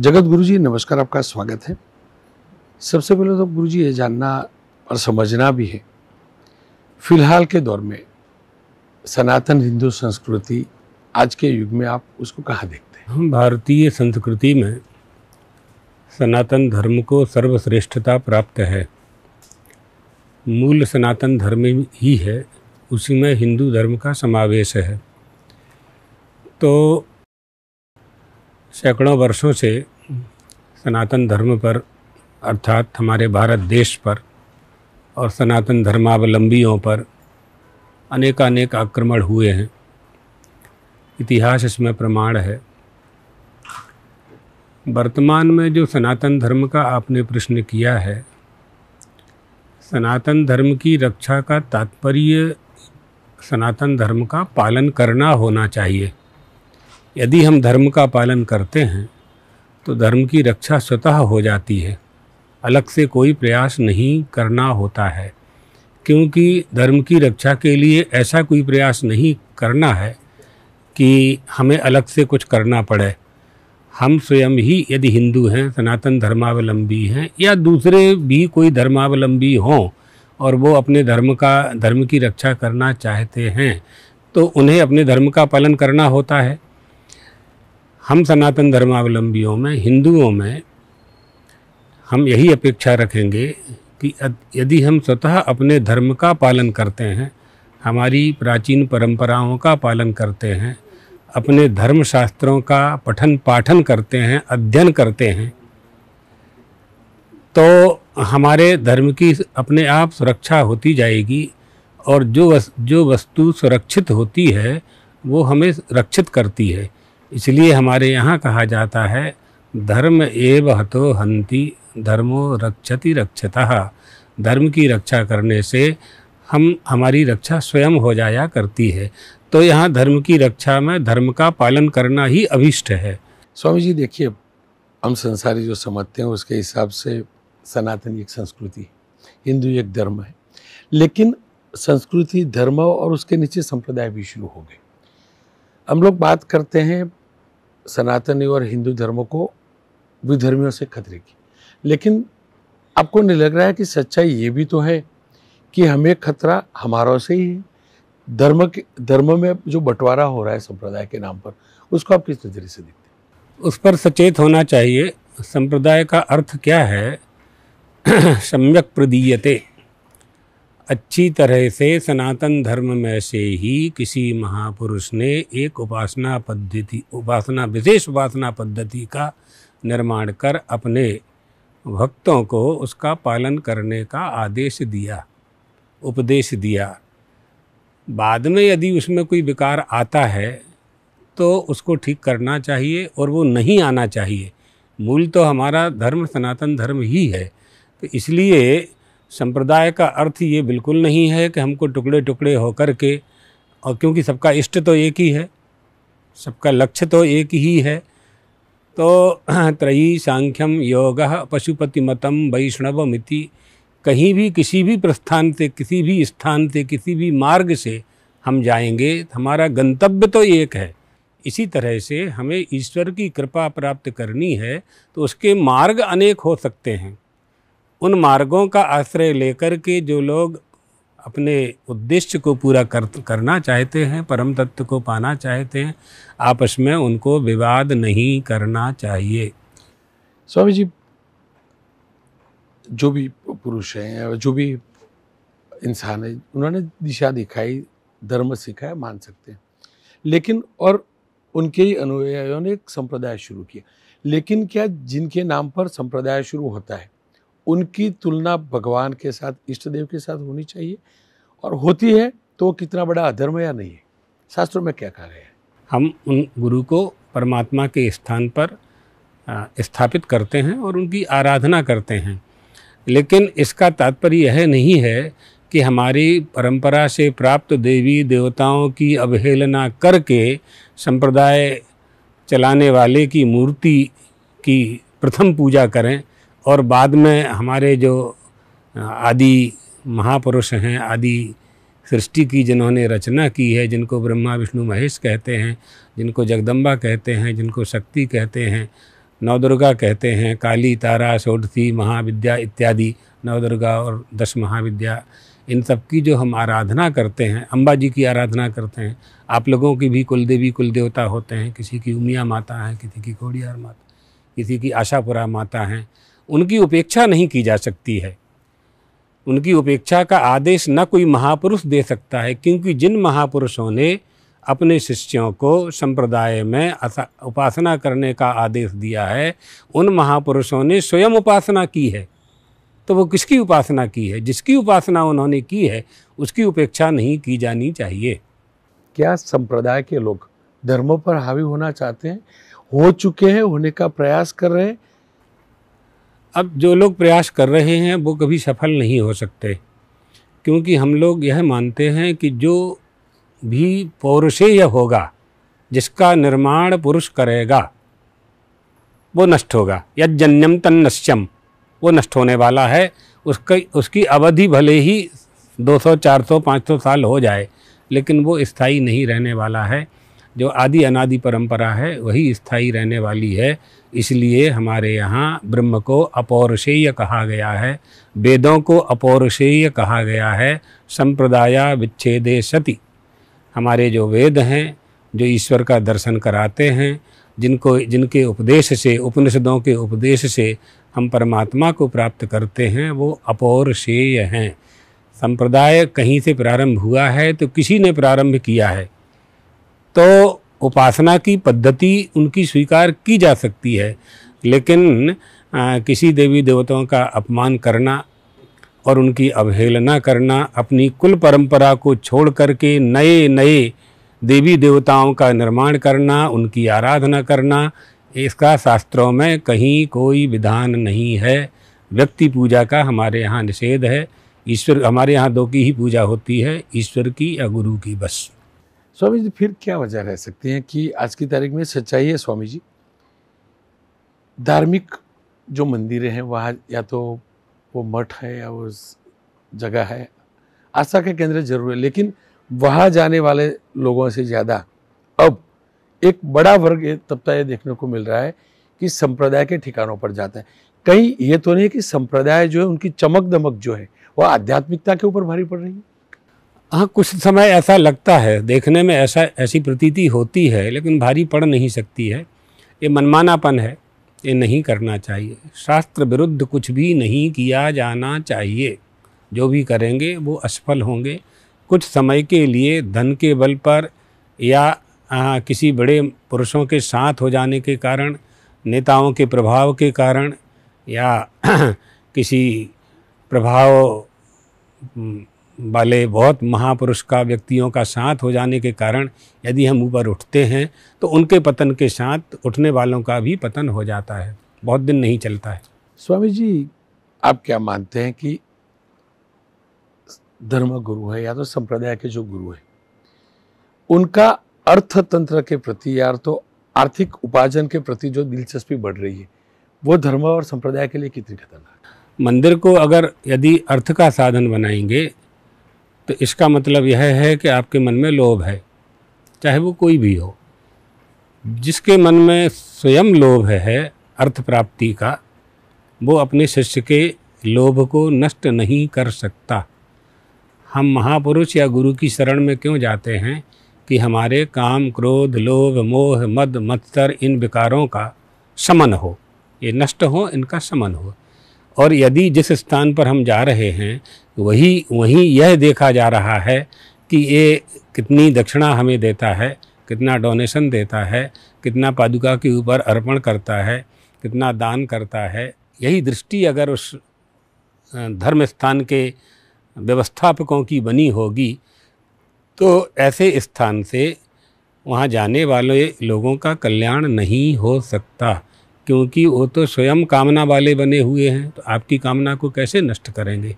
जगत गुरु जी नमस्कार आपका स्वागत है सबसे पहले तो गुरु जी ये जानना और समझना भी है फिलहाल के दौर में सनातन हिंदू संस्कृति आज के युग में आप उसको कहाँ देखते हैं हम भारतीय संस्कृति में सनातन धर्म को सर्वश्रेष्ठता प्राप्त है मूल सनातन धर्म ही है उसी में हिंदू धर्म का समावेश है तो सैकड़ों वर्षों से सनातन धर्म पर अर्थात हमारे भारत देश पर और सनातन धर्मावलंबियों पर अनेकानेक आक्रमण हुए हैं इतिहास इसमें प्रमाण है वर्तमान में जो सनातन धर्म का आपने प्रश्न किया है सनातन धर्म की रक्षा का तात्पर्य सनातन धर्म का पालन करना होना चाहिए यदि हम धर्म का पालन करते हैं तो धर्म की रक्षा स्वतः हो जाती है अलग से कोई प्रयास नहीं करना होता है क्योंकि धर्म की रक्षा के लिए ऐसा कोई प्रयास नहीं करना है कि हमें अलग से कुछ करना पड़े हम स्वयं ही यदि हिंदू हैं सनातन धर्मावलंबी हैं या दूसरे भी कोई धर्मावलंबी हों और वो अपने धर्म का धर्म की रक्षा करना चाहते हैं तो उन्हें अपने धर्म का पालन करना होता है हम सनातन धर्मावलंबियों में हिंदुओं में हम यही अपेक्षा रखेंगे कि यदि हम स्वतः अपने धर्म का पालन करते हैं हमारी प्राचीन परंपराओं का पालन करते हैं अपने धर्म शास्त्रों का पठन पाठन करते हैं अध्ययन करते हैं तो हमारे धर्म की अपने आप सुरक्षा होती जाएगी और जो वस, जो वस्तु सुरक्षित होती है वो हमें रक्षित करती है इसलिए हमारे यहाँ कहा जाता है धर्म एव हतो हंति धर्मो रक्षति रक्षता धर्म की रक्षा करने से हम हमारी रक्षा स्वयं हो जाया करती है तो यहाँ धर्म की रक्षा में धर्म का पालन करना ही अभिष्ट है स्वामी जी देखिए हम संसारी जो समझते हैं उसके हिसाब से सनातन एक संस्कृति हिंदू एक धर्म है लेकिन संस्कृति धर्म और उसके नीचे संप्रदाय भी शुरू हो गए हम लोग बात करते हैं सनातनी और हिंदू धर्मों को विधर्मियों से खतरे की लेकिन आपको नहीं लग रहा है कि सच्चाई ये भी तो है कि हमें खतरा हमारों से ही है धर्म के धर्म में जो बंटवारा हो रहा है संप्रदाय के नाम पर उसको आप किस नजर से देखते हैं उस पर सचेत होना चाहिए संप्रदाय का अर्थ क्या है सम्यक प्रदीयते अच्छी तरह से सनातन धर्म में से ही किसी महापुरुष ने एक उपासना पद्धति उपासना विशेष उपासना पद्धति का निर्माण कर अपने भक्तों को उसका पालन करने का आदेश दिया उपदेश दिया बाद में यदि उसमें कोई विकार आता है तो उसको ठीक करना चाहिए और वो नहीं आना चाहिए मूल तो हमारा धर्म सनातन धर्म ही है तो इसलिए संप्रदाय का अर्थ ये बिल्कुल नहीं है कि हमको टुकड़े टुकड़े होकर के और क्योंकि सबका इष्ट तो एक ही है सबका लक्ष्य तो एक ही है तो त्रयी सांख्यम योग पशुपतिमतम मिति कहीं भी किसी भी प्रस्थान से किसी भी स्थान से किसी भी मार्ग से हम जाएंगे हमारा गंतव्य तो एक है इसी तरह से हमें ईश्वर की कृपा प्राप्त करनी है तो उसके मार्ग अनेक हो सकते हैं उन मार्गों का आश्रय लेकर के जो लोग अपने उद्देश्य को पूरा कर करना चाहते हैं परम तत्व को पाना चाहते हैं आपस में उनको विवाद नहीं करना चाहिए स्वामी जी जो भी पुरुष हैं जो भी इंसान है उन्होंने दिशा दिखाई धर्म सिखाया मान सकते हैं लेकिन और उनके ही अनुयायियों ने एक संप्रदाय शुरू किया लेकिन क्या जिनके नाम पर संप्रदाय शुरू होता है उनकी तुलना भगवान के साथ इष्ट देव के साथ होनी चाहिए और होती है तो कितना बड़ा अधर्म या नहीं है शास्त्रों में क्या कहा गया है हम उन गुरु को परमात्मा के स्थान पर स्थापित करते हैं और उनकी आराधना करते हैं लेकिन इसका तात्पर्य यह नहीं है कि हमारी परंपरा से प्राप्त देवी देवताओं की अवहेलना करके संप्रदाय चलाने वाले की मूर्ति की प्रथम पूजा करें और बाद में हमारे जो आदि महापुरुष हैं आदि सृष्टि की जिन्होंने रचना की है जिनको ब्रह्मा विष्णु महेश कहते हैं जिनको जगदम्बा कहते हैं जिनको शक्ति कहते हैं नवदुर्गा कहते हैं काली तारा सोढ़ी महाविद्या इत्यादि नवदुर्गा और दस महाविद्या इन सब की जो हम आराधना करते हैं अम्बा जी की आराधना करते हैं आप लोगों की भी कुलदेवी कुल देवता होते हैं किसी की उमिया माता है किसी की घोड़ियार माता किसी की आशापुरा माता हैं उनकी उपेक्षा नहीं की जा सकती है उनकी उपेक्षा का आदेश न कोई महापुरुष दे सकता है क्योंकि जिन महापुरुषों ने अपने शिष्यों को संप्रदाय में उपासना करने का आदेश दिया है उन महापुरुषों ने स्वयं उपासना की है तो वो किसकी उपासना की है जिसकी उपासना उन्होंने की है उसकी उपेक्षा नहीं की जानी चाहिए क्या संप्रदाय के लोग धर्मों पर हावी होना चाहते हैं हो चुके हैं होने का प्रयास कर रहे हैं अब जो लोग प्रयास कर रहे हैं वो कभी सफल नहीं हो सकते क्योंकि हम लोग यह मानते हैं कि जो भी पौरुषेय होगा जिसका निर्माण पुरुष करेगा वो नष्ट होगा यजन्यम तन्नश्यम वो नष्ट होने वाला है उसका उसकी अवधि भले ही 200, 400, 500 साल हो जाए लेकिन वो स्थायी नहीं रहने वाला है जो आदि अनादि परंपरा है वही स्थायी रहने वाली है इसलिए हमारे यहाँ ब्रह्म को अपौरुषेय कहा गया है वेदों को अपौरुषेय कहा गया है संप्रदाय विच्छेदे सति हमारे जो वेद हैं जो ईश्वर का दर्शन कराते हैं जिनको जिनके उपदेश से उपनिषदों के उपदेश से हम परमात्मा को प्राप्त करते हैं वो अपौरुषेय हैं संप्रदाय कहीं से प्रारंभ हुआ है तो किसी ने प्रारंभ किया है तो उपासना की पद्धति उनकी स्वीकार की जा सकती है लेकिन आ, किसी देवी देवताओं का अपमान करना और उनकी अवहेलना करना अपनी कुल परंपरा को छोड़ करके नए नए देवी देवताओं का निर्माण करना उनकी आराधना करना इसका शास्त्रों में कहीं कोई विधान नहीं है व्यक्ति पूजा का हमारे यहाँ निषेध है ईश्वर हमारे यहाँ दो की ही पूजा होती है ईश्वर की या गुरु की बस स्वामी जी फिर क्या वजह रह सकती है कि आज की तारीख में सच्चाई है स्वामी जी धार्मिक जो मंदिरें हैं वहाँ या तो वो मठ है या वो जगह है आस्था के केंद्र जरूर है लेकिन वहाँ जाने वाले लोगों से ज़्यादा अब एक बड़ा वर्ग तक ये देखने को मिल रहा है कि संप्रदाय के ठिकानों पर जाता है कहीं ये तो नहीं है कि संप्रदाय जो है उनकी चमक दमक जो है वह आध्यात्मिकता के ऊपर भारी पड़ रही है हाँ कुछ समय ऐसा लगता है देखने में ऐसा ऐसी प्रतीति होती है लेकिन भारी पड़ नहीं सकती है ये मनमानापन है ये नहीं करना चाहिए शास्त्र विरुद्ध कुछ भी नहीं किया जाना चाहिए जो भी करेंगे वो असफल होंगे कुछ समय के लिए धन के बल पर या आ, किसी बड़े पुरुषों के साथ हो जाने के कारण नेताओं के प्रभाव के कारण या किसी प्रभाव वाले बहुत महापुरुष का व्यक्तियों का साथ हो जाने के कारण यदि हम ऊपर उठते हैं तो उनके पतन के साथ उठने वालों का भी पतन हो जाता है बहुत दिन नहीं चलता है स्वामी जी आप क्या मानते हैं कि धर्म गुरु है या तो संप्रदाय के जो गुरु हैं उनका अर्थतंत्र के प्रति या तो आर्थिक उपार्जन के प्रति जो दिलचस्पी बढ़ रही है वो धर्म और संप्रदाय के लिए कितनी खतरनाक मंदिर को अगर यदि अर्थ का साधन बनाएंगे तो इसका मतलब यह है कि आपके मन में लोभ है चाहे वो कोई भी हो जिसके मन में स्वयं लोभ है अर्थ प्राप्ति का वो अपने शिष्य के लोभ को नष्ट नहीं कर सकता हम महापुरुष या गुरु की शरण में क्यों जाते हैं कि हमारे काम क्रोध लोभ मोह मद मत्सर इन विकारों का समन हो ये नष्ट हो इनका समन हो और यदि जिस स्थान पर हम जा रहे हैं वही वहीं यह देखा जा रहा है कि ये कितनी दक्षिणा हमें देता है कितना डोनेशन देता है कितना पादुका के ऊपर अर्पण करता है कितना दान करता है यही दृष्टि अगर उस धर्म स्थान के व्यवस्थापकों की बनी होगी तो ऐसे स्थान से वहाँ जाने वाले लोगों का कल्याण नहीं हो सकता क्योंकि वो तो स्वयं कामना वाले बने हुए हैं तो आपकी कामना को कैसे नष्ट करेंगे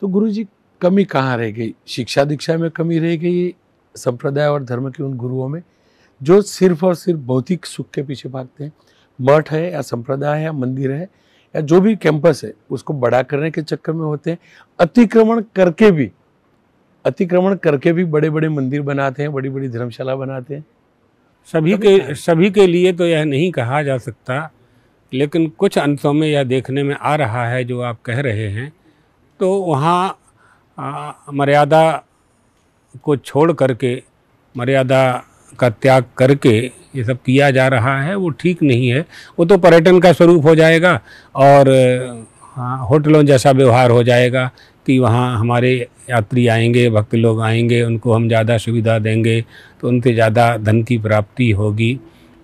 तो गुरु जी कमी कहाँ रह गई शिक्षा दीक्षा में कमी रह गई संप्रदाय और धर्म के उन गुरुओं में जो सिर्फ और सिर्फ भौतिक सुख के पीछे भागते हैं मठ है या संप्रदाय है या मंदिर है या जो भी कैंपस है उसको बड़ा करने के चक्कर में होते हैं अतिक्रमण करके भी अतिक्रमण करके भी बड़े बड़े मंदिर बनाते हैं बड़ी बड़ी धर्मशाला बनाते हैं सभी के सभी के लिए तो यह नहीं कहा जा सकता लेकिन कुछ अंशों में यह देखने में आ रहा है जो आप कह रहे हैं तो वहाँ मर्यादा को छोड़ करके मर्यादा का त्याग करके ये सब किया जा रहा है वो ठीक नहीं है वो तो पर्यटन का स्वरूप हो जाएगा और हाँ, होटलों जैसा व्यवहार हो जाएगा कि वहाँ हमारे यात्री आएंगे भक्त लोग आएंगे उनको हम ज़्यादा सुविधा देंगे तो उनसे ज़्यादा धन की प्राप्ति होगी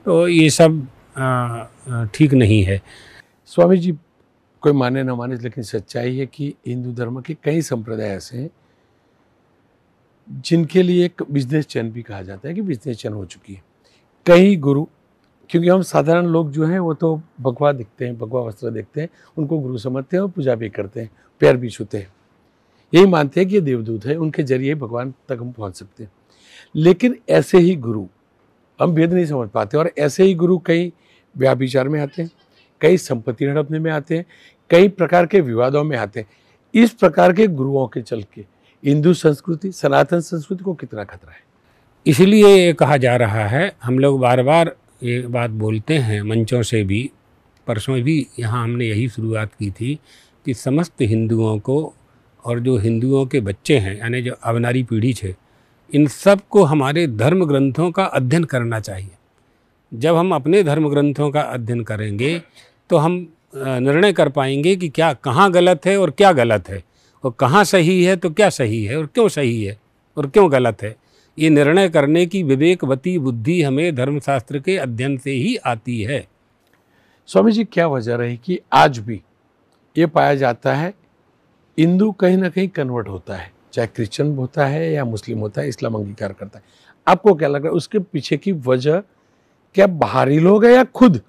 तो ये सब ठीक नहीं है स्वामी जी कोई माने ना माने लेकिन सच्चाई है कि हिंदू धर्म के कई संप्रदाय ऐसे हैं जिनके लिए एक बिजनेस चैन भी कहा जाता है कि बिजनेस चैन हो चुकी है कई गुरु क्योंकि हम साधारण लोग जो हैं वो तो भगवा दिखते हैं भगवा वस्त्र देखते हैं उनको गुरु समझते हैं और पूजा भी करते हैं पैर भी छूते हैं यही मानते हैं कि ये देवदूत है उनके जरिए भगवान तक हम पहुंच सकते हैं लेकिन ऐसे ही गुरु हम भेद नहीं समझ पाते और ऐसे ही गुरु कई व्याभिचार में आते हैं कई संपत्ति हड़पने में आते हैं कई प्रकार के विवादों में आते हैं इस प्रकार के गुरुओं के चल के हिंदू संस्कृति सनातन संस्कृति को कितना खतरा है इसलिए ये कहा जा रहा है हम लोग बार बार ये बात बोलते हैं मंचों से भी परसों भी यहाँ हमने यही शुरुआत की थी कि समस्त हिंदुओं को और जो हिंदुओं के बच्चे हैं यानी जो अवनारी पीढ़ी छे इन सब को हमारे धर्म ग्रंथों का अध्ययन करना चाहिए जब हम अपने धर्म ग्रंथों का अध्ययन करेंगे तो हम निर्णय कर पाएंगे कि क्या कहाँ गलत है और क्या गलत है और कहाँ सही है तो क्या सही है और क्यों सही है और क्यों गलत है ये निर्णय करने की विवेकवती बुद्धि हमें धर्मशास्त्र के अध्ययन से ही आती है स्वामी जी क्या वजह रही कि आज भी ये पाया जाता है हिंदू कहीं ना कहीं कन्वर्ट होता है चाहे क्रिश्चियन होता है या मुस्लिम होता है इस्लाम अंगीकार करता है आपको क्या लग रहा है उसके पीछे की वजह क्या बाहरी लोग हैं या खुद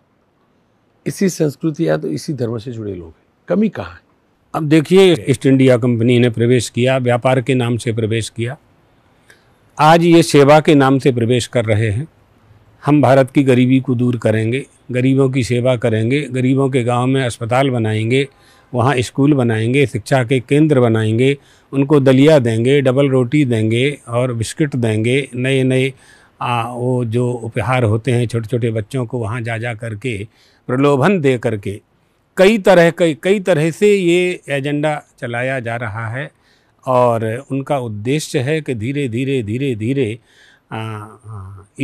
इसी संस्कृति या तो इसी धर्म से जुड़े लोग हैं कमी कहाँ है अब देखिए ईस्ट इंडिया कंपनी ने प्रवेश किया व्यापार के नाम से प्रवेश किया आज ये सेवा के नाम से प्रवेश कर रहे हैं हम भारत की गरीबी को दूर करेंगे गरीबों की सेवा करेंगे गरीबों के गांव में अस्पताल बनाएंगे वहाँ स्कूल बनाएंगे शिक्षा के केंद्र बनाएंगे उनको दलिया देंगे डबल रोटी देंगे और बिस्किट देंगे नए नए वो जो उपहार होते हैं छोटे छोटे बच्चों को वहाँ जा जा करके प्रलोभन दे करके कई तरह कई कई तरह से ये एजेंडा चलाया जा रहा है और उनका उद्देश्य है कि धीरे धीरे धीरे धीरे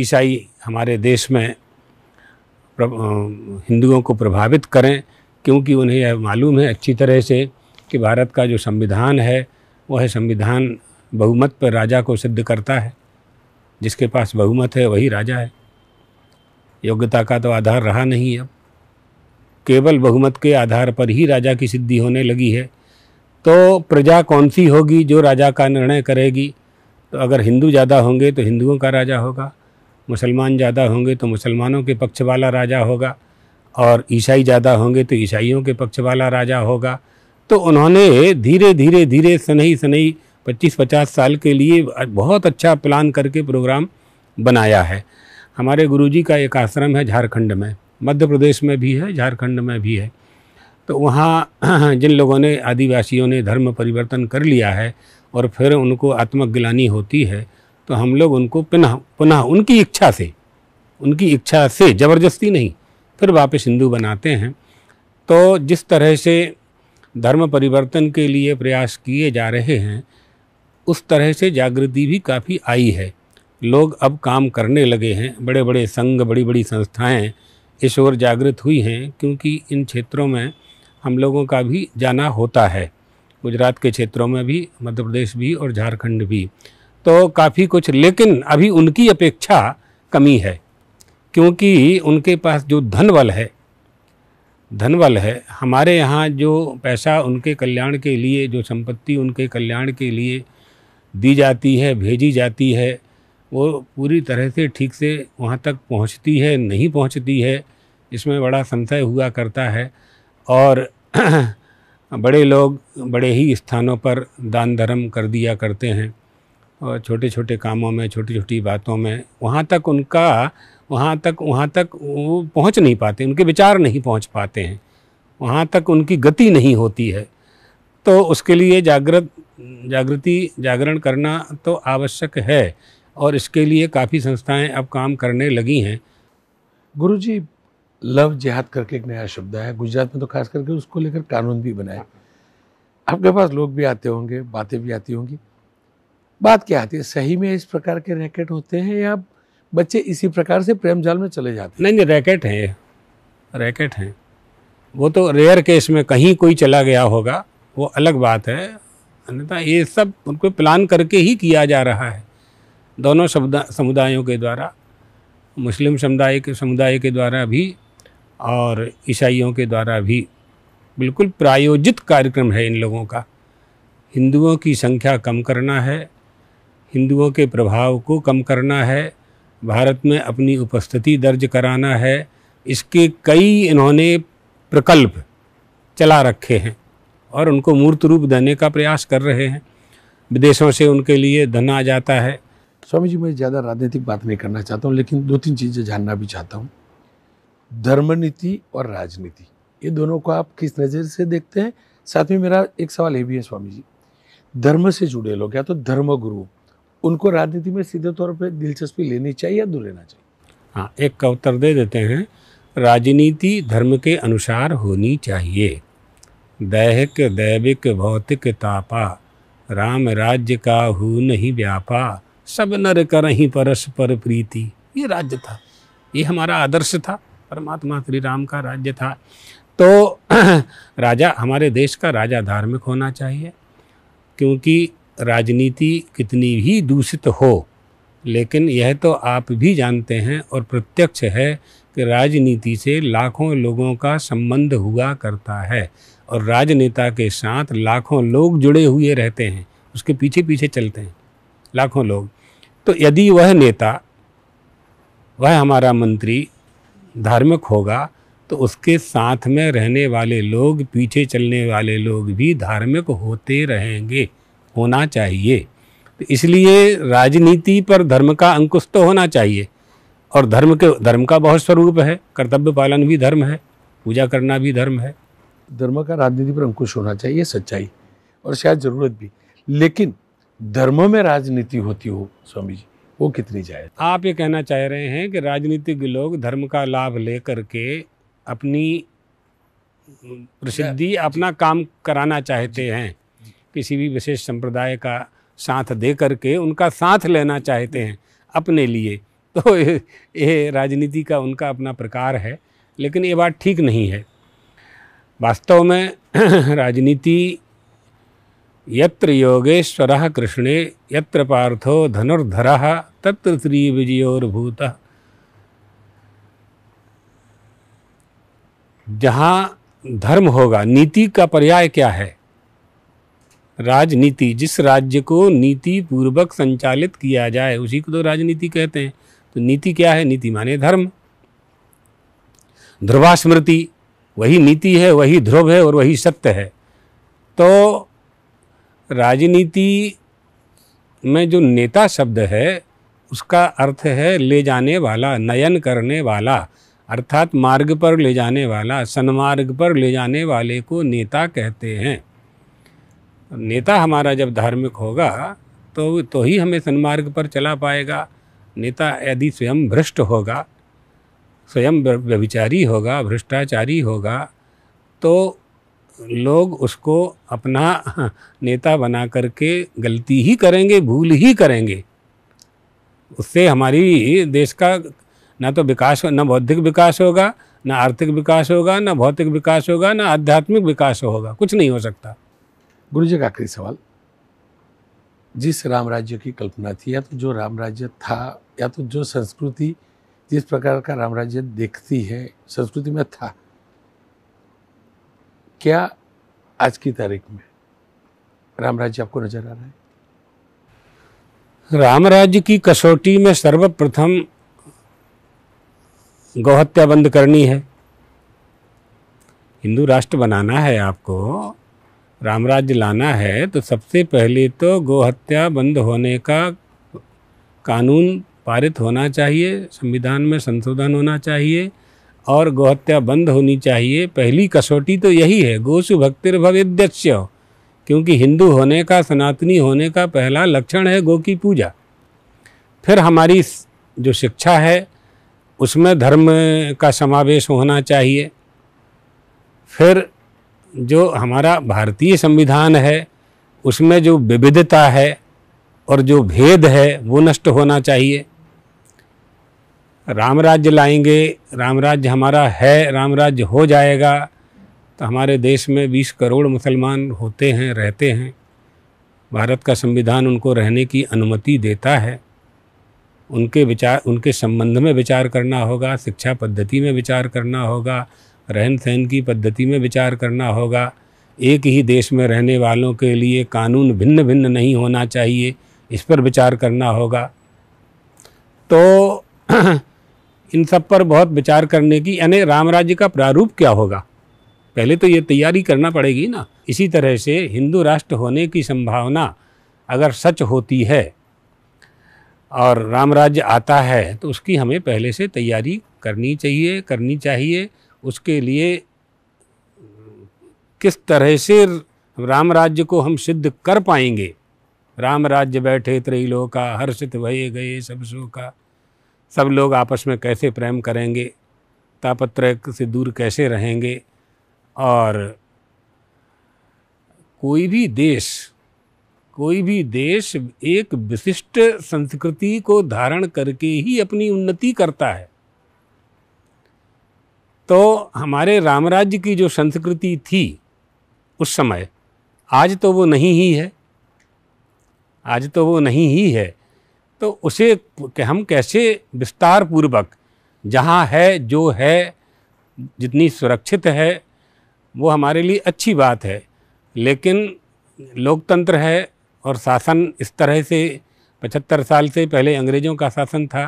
ईसाई हमारे देश में हिंदुओं को प्रभावित करें क्योंकि उन्हें यह मालूम है अच्छी तरह से कि भारत का जो संविधान है वह संविधान बहुमत पर राजा को सिद्ध करता है जिसके पास बहुमत है वही राजा है योग्यता का तो आधार रहा नहीं अब केवल बहुमत के आधार पर ही राजा की सिद्धि होने लगी है तो प्रजा कौन सी होगी जो राजा का निर्णय करेगी तो अगर हिंदू ज़्यादा होंगे तो हिंदुओं का राजा होगा मुसलमान ज़्यादा होंगे तो मुसलमानों के पक्ष वाला राजा होगा और ईसाई ज़्यादा होंगे तो ईसाइयों के पक्ष वाला राजा होगा तो उन्होंने धीरे धीरे धीरे सनई सनई पच्चीस पचास साल के लिए बहुत अच्छा प्लान करके प्रोग्राम बनाया है हमारे गुरुजी का एक आश्रम है झारखंड में मध्य प्रदेश में भी है झारखंड में भी है तो वहाँ जिन लोगों ने आदिवासियों ने धर्म परिवर्तन कर लिया है और फिर उनको आत्मग्लानी होती है तो हम लोग उनको पुनः पुनः उनकी इच्छा से उनकी इच्छा से ज़बरदस्ती नहीं फिर वापस हिंदू बनाते हैं तो जिस तरह से धर्म परिवर्तन के लिए प्रयास किए जा रहे हैं उस तरह से जागृति भी काफ़ी आई है लोग अब काम करने लगे हैं बड़े बड़े संघ बड़ी बड़ी संस्थाएं इस ओर जागृत हुई हैं क्योंकि इन क्षेत्रों में हम लोगों का भी जाना होता है गुजरात के क्षेत्रों में भी मध्य प्रदेश भी और झारखंड भी तो काफ़ी कुछ लेकिन अभी उनकी अपेक्षा कमी है क्योंकि उनके पास जो धन बल है धन बल है हमारे यहाँ जो पैसा उनके कल्याण के लिए जो संपत्ति उनके कल्याण के लिए दी जाती है भेजी जाती है वो पूरी तरह से ठीक से वहाँ तक पहुँचती है नहीं पहुँचती है इसमें बड़ा संशय हुआ करता है और बड़े लोग बड़े ही स्थानों पर दान धर्म कर दिया करते हैं और छोटे छोटे कामों में छोटी छोटी बातों में वहाँ तक उनका वहाँ तक वहाँ तक वो पहुँच नहीं पाते उनके विचार नहीं पहुँच पाते हैं वहाँ तक उनकी गति नहीं होती है तो उसके लिए जागृत जागृति जागरण करना तो आवश्यक है और इसके लिए काफ़ी संस्थाएं अब काम करने लगी हैं गुरुजी लव जिहाद करके एक नया शब्द है गुजरात में तो खास करके उसको लेकर कानून भी बनाए आपके पास लोग भी आते होंगे बातें भी आती होंगी बात क्या आती है सही में इस प्रकार के रैकेट होते हैं या बच्चे इसी प्रकार से प्रेम जाल में चले जाते हैं नहीं नहीं रैकेट हैं रैकेट हैं वो तो रेयर केस में कहीं कोई चला गया होगा वो अलग बात है अन्यथा ये सब उनको प्लान करके ही किया जा रहा है दोनों समुदायों के द्वारा मुस्लिम समुदाय के समुदाय के द्वारा भी और ईसाइयों के द्वारा भी बिल्कुल प्रायोजित कार्यक्रम है इन लोगों का हिंदुओं की संख्या कम करना है हिंदुओं के प्रभाव को कम करना है भारत में अपनी उपस्थिति दर्ज कराना है इसके कई इन्होंने प्रकल्प चला रखे हैं और उनको मूर्त रूप देने का प्रयास कर रहे हैं विदेशों से उनके लिए धन आ जाता है स्वामी जी मैं ज़्यादा राजनीतिक बात नहीं करना चाहता हूँ लेकिन दो तीन चीज़ें जानना भी चाहता हूँ धर्मनीति और राजनीति ये दोनों को आप किस नज़र से देखते हैं साथ में मेरा एक सवाल ये भी है स्वामी जी धर्म से जुड़े लोग या तो धर्म गुरु उनको राजनीति में सीधे तौर पर दिलचस्पी लेनी चाहिए या दूर लेना चाहिए हाँ एक का उत्तर दे देते हैं राजनीति धर्म के अनुसार होनी चाहिए दैहिक दैविक भौतिक तापा राम राज्य का हु नहीं व्यापा सब नर कर ही परस्पर प्रीति ये राज्य था ये हमारा आदर्श था परमात्मा श्री राम का राज्य था तो राजा हमारे देश का राजा धार्मिक होना चाहिए क्योंकि राजनीति कितनी भी दूषित हो लेकिन यह तो आप भी जानते हैं और प्रत्यक्ष है कि राजनीति से लाखों लोगों का संबंध हुआ करता है और राजनेता के साथ लाखों लोग जुड़े हुए रहते हैं उसके पीछे पीछे चलते हैं लाखों लोग तो यदि वह नेता वह हमारा मंत्री धार्मिक होगा तो उसके साथ में रहने वाले लोग पीछे चलने वाले लोग भी धार्मिक होते रहेंगे होना चाहिए तो इसलिए राजनीति पर धर्म का अंकुश तो होना चाहिए और धर्म के धर्म का बहुत स्वरूप है कर्तव्य पालन भी धर्म है पूजा करना भी धर्म है धर्म का राजनीति पर अंकुश होना चाहिए सच्चाई और शायद ज़रूरत भी लेकिन धर्म में राजनीति होती हो स्वामी जी वो कितनी जाए आप ये कहना चाह रहे हैं कि राजनीतिक लोग धर्म का लाभ ले करके अपनी प्रसिद्धि अपना काम कराना चाहते हैं किसी भी विशेष संप्रदाय का साथ दे करके उनका साथ लेना चाहते हैं अपने लिए तो ये राजनीति का उनका अपना प्रकार है लेकिन ये बात ठीक नहीं है वास्तव में राजनीति यत्र योगेश्वरः कृष्णे यत्र पार्थो धनुर्धरः तत्र श्रीविजयोर्भूतः जहाँ धर्म होगा नीति का पर्याय क्या है राजनीति जिस राज्य को नीति पूर्वक संचालित किया जाए उसी को तो राजनीति कहते हैं तो नीति क्या है नीति माने धर्म ध्रुवा स्मृति वही नीति है वही ध्रुव है और वही सत्य है तो राजनीति में जो नेता शब्द है उसका अर्थ है ले जाने वाला नयन करने वाला अर्थात मार्ग पर ले जाने वाला सन्मार्ग पर ले जाने वाले को नेता कहते हैं नेता हमारा जब धार्मिक होगा तो तो ही हमें सन्मार्ग पर चला पाएगा नेता यदि स्वयं भ्रष्ट होगा स्वयं व्यभिचारी होगा भ्रष्टाचारी होगा तो लोग उसको अपना नेता बना करके गलती ही करेंगे भूल ही करेंगे उससे हमारी देश का ना तो विकास ना बौद्धिक विकास होगा ना आर्थिक विकास होगा ना भौतिक विकास होगा ना आध्यात्मिक विकास होगा कुछ नहीं हो सकता गुरु जी का आखिरी सवाल जिस राम राज्य की कल्पना थी या तो जो राम राज्य था या तो जो संस्कृति जिस प्रकार का राम राज्य देखती है संस्कृति में था क्या आज की तारीख में राम राज्य आपको नजर आ रहा है राम राज्य की कसौटी में सर्वप्रथम गौहत्या बंद करनी है हिंदू राष्ट्र बनाना है आपको राम राज्य लाना है तो सबसे पहले तो गौहत्या बंद होने का कानून पारित होना चाहिए संविधान में संशोधन होना चाहिए और गोहत्या बंद होनी चाहिए पहली कसौटी तो यही है गोसु भक्तिर हो क्योंकि हिंदू होने का सनातनी होने का पहला लक्षण है गो की पूजा फिर हमारी जो शिक्षा है उसमें धर्म का समावेश होना चाहिए फिर जो हमारा भारतीय संविधान है उसमें जो विविधता है और जो भेद है वो नष्ट होना चाहिए राम राज्य लाएंगे राम राज्य हमारा है राम राज्य हो जाएगा तो हमारे देश में 20 करोड़ मुसलमान होते हैं रहते हैं भारत का संविधान उनको रहने की अनुमति देता है उनके विचार उनके संबंध में विचार करना होगा शिक्षा पद्धति में विचार करना होगा रहन सहन की पद्धति में विचार करना होगा एक ही देश में रहने वालों के लिए कानून भिन्न भिन्न नहीं होना चाहिए इस पर विचार करना होगा तो इन सब पर बहुत विचार करने की यानी राम राज्य का प्रारूप क्या होगा पहले तो ये तैयारी करना पड़ेगी ना इसी तरह से हिंदू राष्ट्र होने की संभावना अगर सच होती है और राम राज्य आता है तो उसकी हमें पहले से तैयारी करनी चाहिए करनी चाहिए उसके लिए किस तरह से राम राज्य को हम सिद्ध कर पाएंगे राम राज्य बैठे का हर्षित भये गए सब सो का सब लोग आपस में कैसे प्रेम करेंगे तापत्र से दूर कैसे रहेंगे और कोई भी देश कोई भी देश एक विशिष्ट संस्कृति को धारण करके ही अपनी उन्नति करता है तो हमारे रामराज्य की जो संस्कृति थी उस समय आज तो वो नहीं ही है आज तो वो नहीं ही है तो उसे कि हम कैसे विस्तार पूर्वक जहाँ है जो है जितनी सुरक्षित है वो हमारे लिए अच्छी बात है लेकिन लोकतंत्र है और शासन इस तरह से पचहत्तर साल से पहले अंग्रेज़ों का शासन था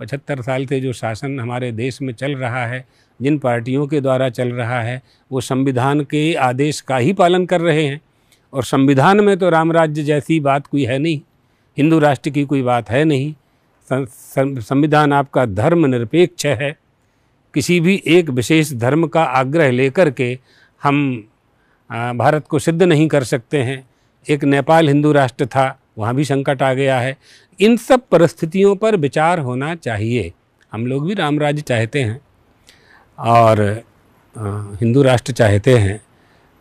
पचहत्तर साल से जो शासन हमारे देश में चल रहा है जिन पार्टियों के द्वारा चल रहा है वो संविधान के आदेश का ही पालन कर रहे हैं और संविधान में तो रामराज्य जैसी बात कोई है नहीं हिंदू राष्ट्र की कोई बात है नहीं संविधान आपका धर्म निरपेक्ष है किसी भी एक विशेष धर्म का आग्रह लेकर के हम भारत को सिद्ध नहीं कर सकते हैं एक नेपाल हिंदू राष्ट्र था वहाँ भी संकट आ गया है इन सब परिस्थितियों पर विचार होना चाहिए हम लोग भी राम राज्य चाहते हैं और हिंदू राष्ट्र चाहते हैं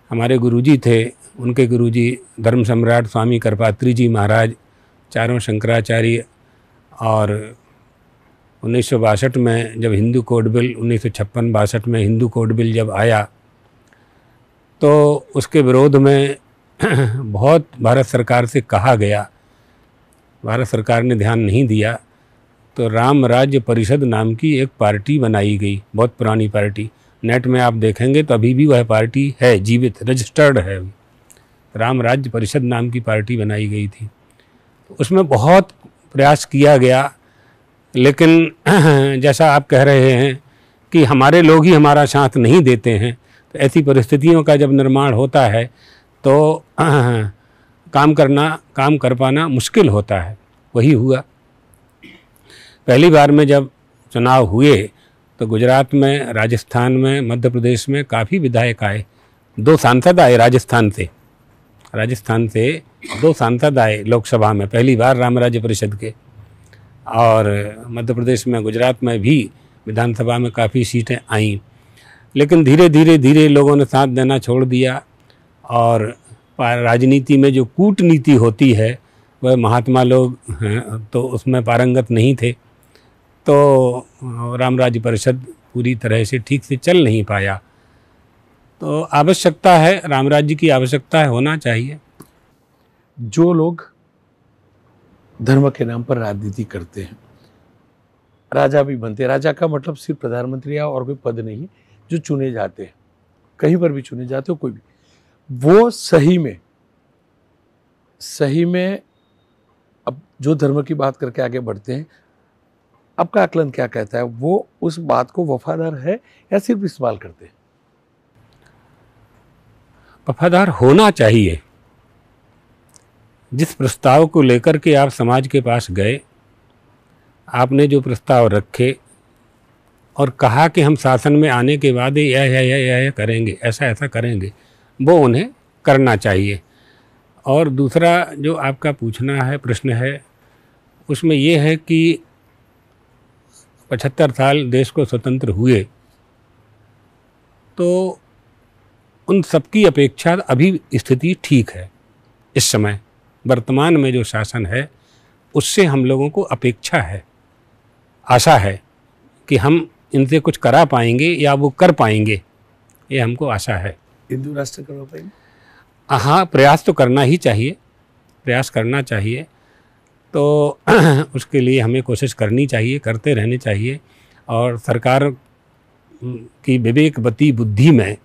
हमारे गुरुजी थे उनके गुरुजी धर्म सम्राट स्वामी करपात्री जी महाराज चारों शंकराचार्य और उन्नीस में जब हिंदू कोड बिल उन्नीस सौ में हिंदू कोड बिल जब आया तो उसके विरोध में बहुत भारत सरकार से कहा गया भारत सरकार ने ध्यान नहीं दिया तो राम राज्य परिषद नाम की एक पार्टी बनाई गई बहुत पुरानी पार्टी नेट में आप देखेंगे तो अभी भी वह पार्टी है जीवित रजिस्टर्ड है राम राज्य परिषद नाम की पार्टी बनाई गई थी उसमें बहुत प्रयास किया गया लेकिन जैसा आप कह रहे हैं कि हमारे लोग ही हमारा साथ नहीं देते हैं तो ऐसी परिस्थितियों का जब निर्माण होता है तो काम करना काम कर पाना मुश्किल होता है वही हुआ पहली बार में जब चुनाव हुए तो गुजरात में राजस्थान में मध्य प्रदेश में काफ़ी विधायक आए दो सांसद आए राजस्थान से राजस्थान से दो सांसद आए लोकसभा में पहली बार राम राज्य परिषद के और मध्य प्रदेश में गुजरात में भी विधानसभा में काफ़ी सीटें आईं लेकिन धीरे धीरे धीरे लोगों ने साथ देना छोड़ दिया और राजनीति में जो कूटनीति होती है वह महात्मा लोग हैं तो उसमें पारंगत नहीं थे तो राम राज्य परिषद पूरी तरह से ठीक से चल नहीं पाया तो आवश्यकता है राम राज्य की आवश्यकता है होना चाहिए जो लोग धर्म के नाम पर राजनीति करते हैं राजा भी बनते हैं राजा का मतलब सिर्फ प्रधानमंत्री या और कोई पद नहीं जो चुने जाते हैं कहीं पर भी चुने जाते हो कोई भी वो सही में सही में अब जो धर्म की बात करके आगे बढ़ते हैं आपका आकलन क्या कहता है वो उस बात को वफादार है या सिर्फ इस्तेमाल करते हैं वफादार होना चाहिए जिस प्रस्ताव को लेकर के आप समाज के पास गए आपने जो प्रस्ताव रखे और कहा कि हम शासन में आने के बाद यह यह यह यह करेंगे ऐसा ऐसा करेंगे वो उन्हें करना चाहिए और दूसरा जो आपका पूछना है प्रश्न है उसमें यह है कि पचहत्तर साल देश को स्वतंत्र हुए तो उन सबकी अपेक्षा अभी स्थिति ठीक है इस समय वर्तमान में जो शासन है उससे हम लोगों को अपेक्षा है आशा है कि हम इनसे कुछ करा पाएंगे या वो कर पाएंगे ये हमको आशा है हिंदू राष्ट्र करवा पाएंगे हाँ प्रयास तो करना ही चाहिए प्रयास करना चाहिए तो उसके लिए हमें कोशिश करनी चाहिए करते रहने चाहिए और सरकार की विवेकवती बुद्धि में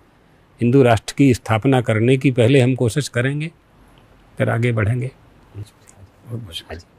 हिंदू राष्ट्र की स्थापना करने की पहले हम कोशिश करेंगे फिर आगे बढ़ेंगे बहुत शुक्रिया